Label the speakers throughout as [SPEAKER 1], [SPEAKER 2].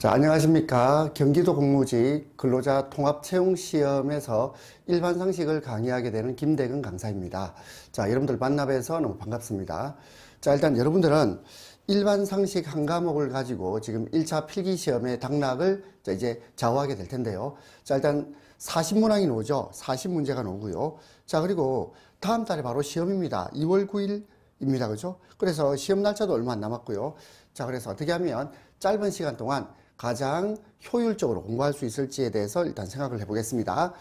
[SPEAKER 1] 자, 안녕하십니까. 경기도 공무직 근로자 통합 채용 시험에서 일반 상식을 강의하게 되는 김대근 강사입니다. 자, 여러분들 만나뵈서 너무 반갑습니다. 자, 일단 여러분들은 일반 상식 한 과목을 가지고 지금 1차 필기 시험의 당락을 자, 이제 좌우하게 될 텐데요. 자, 일단 40문항이 나 오죠. 40문제가 오고요. 자, 그리고 다음 달에 바로 시험입니다. 2월 9일 입니다. 그죠? 그래서 시험 날짜도 얼마 안 남았고요. 자, 그래서 어떻게 하면 짧은 시간 동안 가장 효율적으로 공부할 수 있을지에 대해서 일단 생각을 해보겠습니다.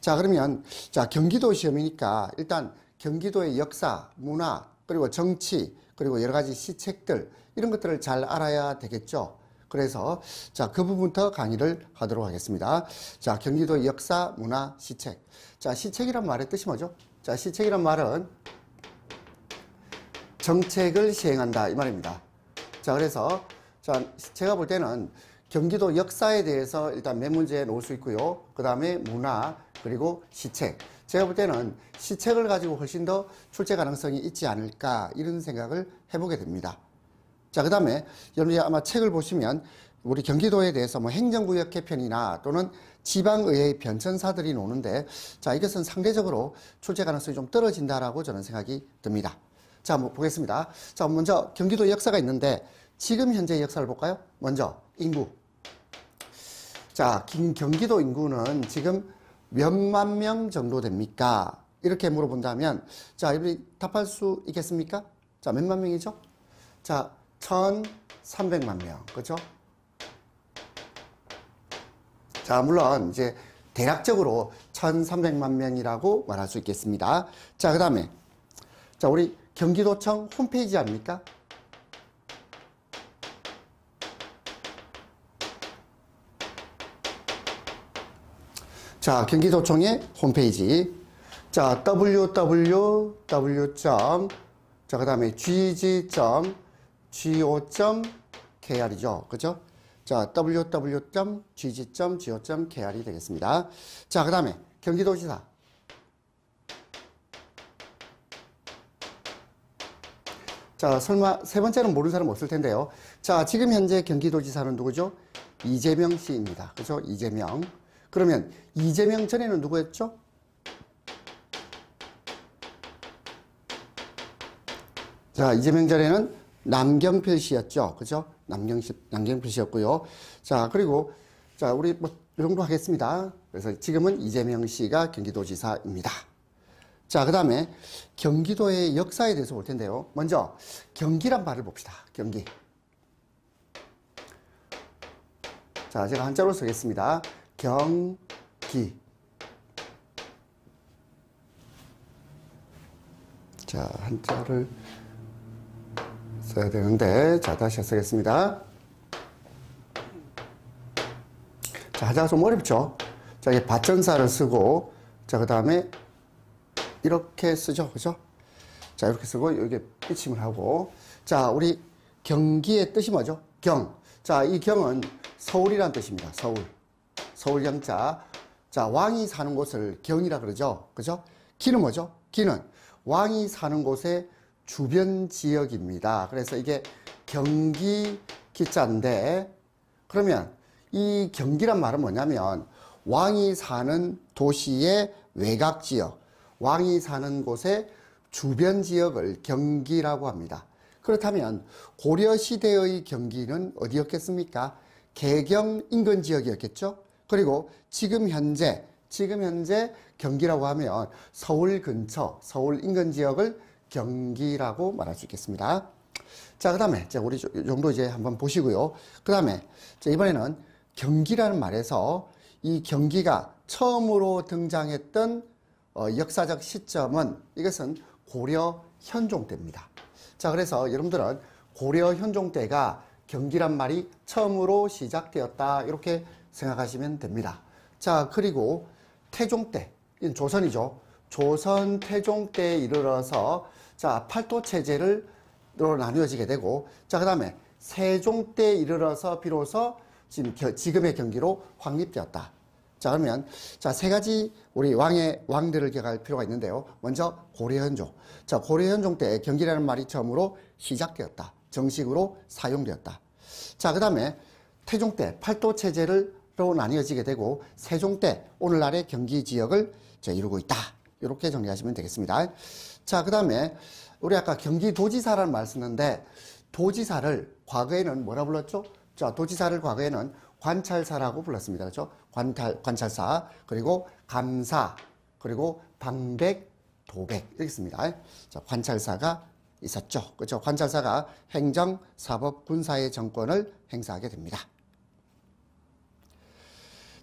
[SPEAKER 1] 자, 그러면 자, 경기도 시험이니까 일단 경기도의 역사, 문화, 그리고 정치, 그리고 여러 가지 시책들 이런 것들을 잘 알아야 되겠죠. 그래서 자, 그 부분부터 강의를 하도록 하겠습니다. 자, 경기도 역사, 문화, 시책. 자, 시책이란 말의 뜻이 뭐죠? 자, 시책이란 말은 정책을 시행한다 이 말입니다. 자, 그래서 자, 제가 볼 때는 경기도 역사에 대해서 일단 매 문제 에 놓을 수 있고요. 그 다음에 문화, 그리고 시책. 제가 볼 때는 시책을 가지고 훨씬 더 출제 가능성이 있지 않을까 이런 생각을 해보게 됩니다. 자, 그 다음에 여러분이 아마 책을 보시면 우리 경기도에 대해서 뭐 행정구역 개편이나 또는 지방의회 변천사들이 노는데 자, 이것은 상대적으로 출제 가능성이 좀 떨어진다라고 저는 생각이 듭니다. 자, 한번 보겠습니다. 자, 먼저 경기도 역사가 있는데 지금 현재 역사를 볼까요? 먼저 인구. 자, 경기도 인구는 지금 몇만 명 정도 됩니까? 이렇게 물어본다면 자, 여러분이 답할 수 있겠습니까? 자, 몇만 명이죠? 자, 1,300만 명. 그렇죠? 자, 물론 이제 대략적으로 1,300만 명이라고 말할 수 있겠습니다. 자, 그 다음에 자, 우리 경기도청 홈페이지 아닙니까 자, 경기도청의 홈페이지. 자, www. 자, 그 다음에 gg.go.kr이죠. 그죠? 자, www.gg.go.kr이 되겠습니다. 자, 그 다음에 경기도지사. 자, 설마 세 번째는 모르는 사람 없을 텐데요. 자, 지금 현재 경기도지사는 누구죠? 이재명 씨입니다. 그죠? 이재명. 그러면 이재명 전에는 누구였죠? 자, 이재명 전에는 남경필 씨였죠. 그죠? 남경 남경필 씨였고요. 자, 그리고, 자, 우리 뭐, 이 정도 하겠습니다. 그래서 지금은 이재명 씨가 경기도지사입니다. 자, 그 다음에 경기도의 역사에 대해서 볼 텐데요. 먼저, 경기란 말을 봅시다. 경기. 자, 제가 한자로 쓰겠습니다. 경기 자 한자를 써야 되는데 자 다시 써겠습니다자 하자가 좀 어렵죠 자 이게 받전사를 쓰고 자그 다음에 이렇게 쓰죠 그죠 자 이렇게 쓰고 여기 비침을 하고 자 우리 경기의 뜻이 뭐죠 경자 이 경은 서울이란 뜻입니다 서울 서울 영자. 자, 왕이 사는 곳을 경이라 그러죠. 그죠? 기는 뭐죠? 기는 왕이 사는 곳의 주변 지역입니다. 그래서 이게 경기 기자인데 그러면 이 경기란 말은 뭐냐면 왕이 사는 도시의 외곽 지역, 왕이 사는 곳의 주변 지역을 경기라고 합니다. 그렇다면 고려시대의 경기는 어디였겠습니까? 개경 인근 지역이었겠죠? 그리고 지금 현재 지금 현재 경기라고 하면 서울 근처, 서울 인근 지역을 경기라고 말할 수 있겠습니다. 자, 그 다음에 우리 정도 이제 한번 보시고요. 그 다음에 이번에는 경기라는 말에서 이 경기가 처음으로 등장했던 어, 역사적 시점은 이것은 고려 현종 때입니다. 자, 그래서 여러분들은 고려 현종 때가 경기란 말이 처음으로 시작되었다 이렇게 생각하시면 됩니다. 자 그리고 태종 때 조선이죠. 조선 태종 때에 이르러서 자 팔도 체제를 로 나누어지게 되고 자그 다음에 세종 때에 이르러서 비로소 지금 겨, 지금의 경기로 확립되었다. 자 그러면 자세 가지 우리 왕의 왕들을 기억할 필요가 있는데요. 먼저 고려현종. 자 고려현종 때 경기라는 말이 처음으로 시작되었다. 정식으로 사용되었다. 자그 다음에 태종 때 팔도 체제를 로 나뉘어지게 되고 세종때 오늘날의 경기 지역을 이루고 있다. 이렇게 정리하시면 되겠습니다. 자, 그 다음에 우리 아까 경기도지사라는 말 썼는데 도지사를 과거에는 뭐라 불렀죠? 자, 도지사를 과거에는 관찰사라고 불렀습니다. 그렇죠? 관탈, 관찰사, 그리고 감사, 그리고 방백, 도백 이렇게 씁니다. 자, 관찰사가 있었죠. 그렇죠? 관찰사가 행정, 사법, 군사의 정권을 행사하게 됩니다.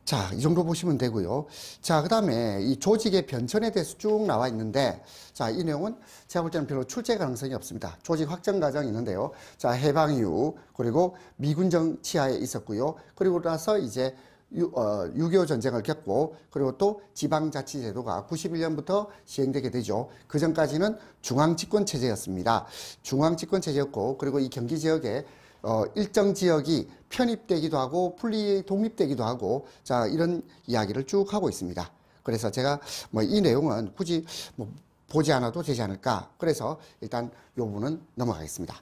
[SPEAKER 1] 자, 이 정도 보시면 되고요. 자, 그 다음에 이 조직의 변천에 대해서 쭉 나와 있는데, 자, 이 내용은 제가 볼 때는 별로 출제 가능성이 없습니다. 조직 확정 과정이 있는데요. 자, 해방 이후, 그리고 미군 정치하에 있었고요. 그리고 나서 이제 유, 어, 6.25 전쟁을 겪고 그리고 또 지방자치제도가 91년부터 시행되게 되죠. 그 전까지는 중앙집권체제였습니다. 중앙집권체제였고 그리고 이 경기지역에 어, 일정 지역이 편입되기도 하고 분리 독립되기도 하고 자 이런 이야기를 쭉 하고 있습니다. 그래서 제가 뭐 이 내용은 굳이 뭐 보지 않아도 되지 않을까. 그래서 일단 요 부분은 넘어가겠습니다.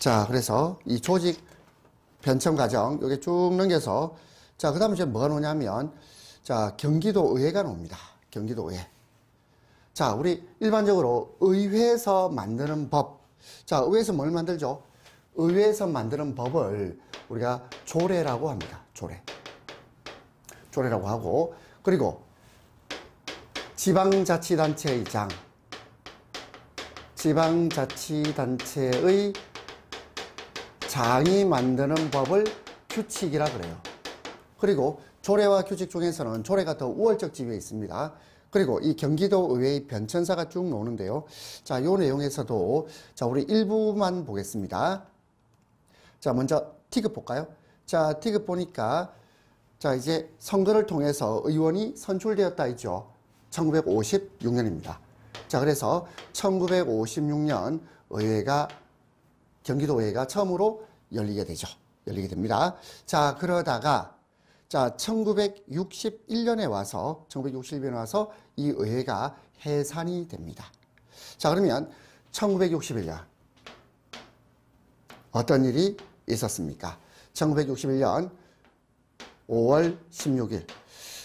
[SPEAKER 1] 자, 그래서 이 조직 변천 과정 요게 쭉 넘겨서 자, 그다음에 이제 뭐가 오냐면 자, 경기도 의회가 나 옵니다. 경기도 의회. 자, 우리 일반적으로 의회에서 만드는 법. 자, 의회에서 뭘 만들죠? 의회에서 만드는 법을 우리가 조례라고 합니다. 조례. 조례라고 하고, 그리고 지방자치단체의장, 지방자치단체의 장이 만드는 법을 규칙이라 그래요. 그리고 조례와 규칙 중에서는 조례가 더 우월적 지위에 있습니다. 그리고 이 경기도의회의 변천사가 쭉 나오는데요. 자, 요 내용에서도 자, 우리 일부만 보겠습니다. 자, 먼저 티급 볼까요? 자, 티급 보니까 자, 이제 선거를 통해서 의원이 선출되었다 있죠. 1956년입니다. 자, 그래서 1956년 의회가 경기도 의회가 처음으로 열리게 되죠. 열리게 됩니다. 자, 그러다가 자, 1961년에 와서 1961년에 와서 이 의회가 해산이 됩니다. 자, 그러면 1961년 어떤 일이 있었습니까? 1961년 5월 16일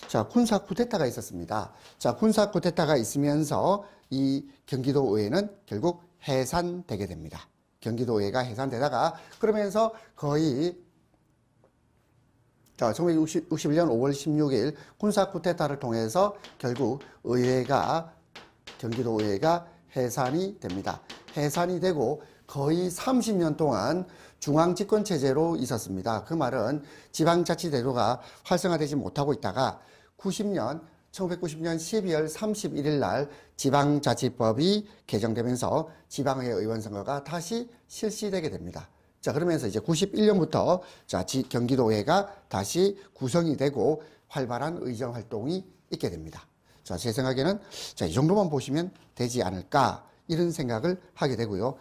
[SPEAKER 1] 자, 군사 쿠데타가 있었습니다. 자, 군사 쿠데타가 있으면서 이 경기도 의회는 결국 해산되게 됩니다. 경기도 의회가 해산되다가 그러면서 거의 자, 1961년 5월 16일 군사 쿠데타를 통해서 결국 의회가 경기도 의회가 해산이 됩니다. 해산이 되고 거의 30년 동안 중앙 집권 체제로 있었습니다. 그 말은 지방자치제도가 활성화되지 못하고 있다가 90년 1990년 12월 31일 날 지방자치법이 개정되면서 지방의회 의원선거가 다시 실시되게 됩니다. 자, 그러면서 이제 91년부터 자, 지, 경기도회가 다시 구성이 되고 활발한 의정 활동이 있게 됩니다. 자, 제 생각에는 자, 이 정도만 보시면 되지 않을까 이런 생각을 하게 되고요.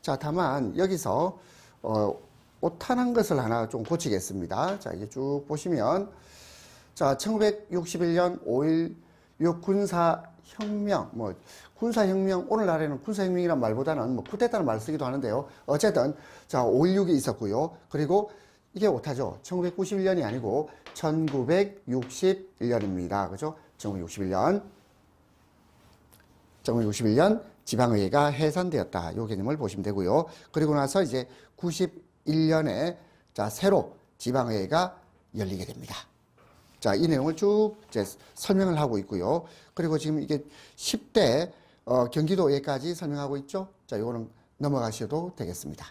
[SPEAKER 1] 자, 다만 여기서 어, 오탄한 것을 하나 좀 고치겠습니다. 자, 이게 쭉 보시면 자, 1961년 5일 요 군사 혁명, 뭐 군사 혁명 오늘날에는 군사 혁명이란 말보다는 뭐 쿠데타는 말 쓰기도 하는데요. 어쨌든 자 5.16이 있었고요. 그리고 이게 오타죠. 1991년이 아니고 1961년입니다. 그죠? 1961년. 1961년 지방의회가 해산되었다. 요 개념을 보시면 되고요. 그리고 나서 이제 91년에 자 새로 지방의회가 열리게 됩니다. 자, 이 내용을 쭉 이제 설명을 하고 있고요. 그리고 지금 이게 10대 어, 경기도에까지 설명하고 있죠. 자, 요거는 넘어가셔도 되겠습니다.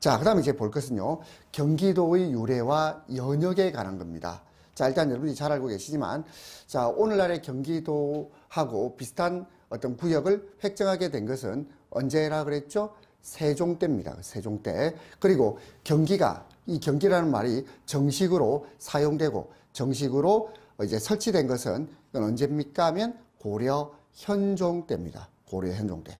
[SPEAKER 1] 자, 그 다음에 이제 볼 것은요. 경기도의 유래와 연역에 관한 겁니다. 자, 일단 여러분이 잘 알고 계시지만, 자, 오늘날의 경기도하고 비슷한 어떤 구역을 획정하게 된 것은 언제라 그랬죠? 세종 때입니다. 세종 때. 그리고 경기가 이 경기라는 말이 정식으로 사용되고 정식으로 이제 설치된 것은 언제입니까 하면 고려 현종 때입니다. 고려 현종 때.